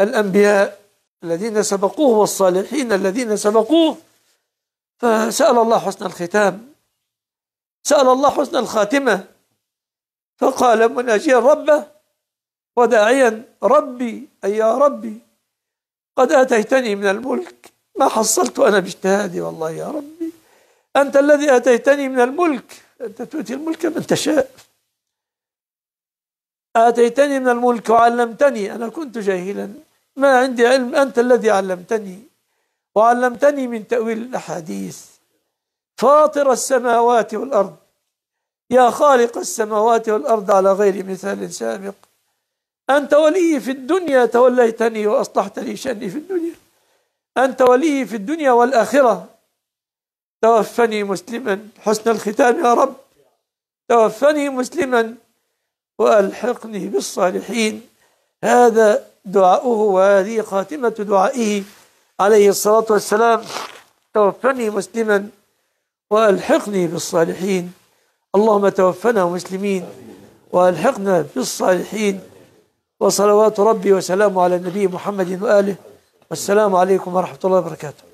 الأنبياء الذين سبقوه والصالحين الذين سبقوه فسأل الله حسن الختام سأل الله حسن الخاتمة فقال مناجيا ربه وداعيا ربي أي يا ربي قد آتيتني من الملك ما حصلت أنا باجتهادي والله يا ربي أنت الذي آتيتني من الملك أنت تؤتي الملك من تشاء آتيتني من الملك وعلمتني أنا كنت جاهلا ما عندي علم أنت الذي علمتني وعلمتني من تأويل الأحاديث فاطر السماوات والأرض يا خالق السماوات والأرض على غير مثال سابق أنت ولي في الدنيا توليتني وأصلحت لي شأني في الدنيا أنت ولي في الدنيا والآخرة توفني مسلما حسن الختام يا رب توفني مسلما وألحقني بالصالحين هذا دعاؤه وهذه خاتمة دعائه عليه الصلاة والسلام توفني مسلما وألحقني بالصالحين اللهم توفنا مسلمين وألحقنا بالصالحين وصلوات ربي وسلامه على النبي محمد وآله والسلام عليكم ورحمة الله وبركاته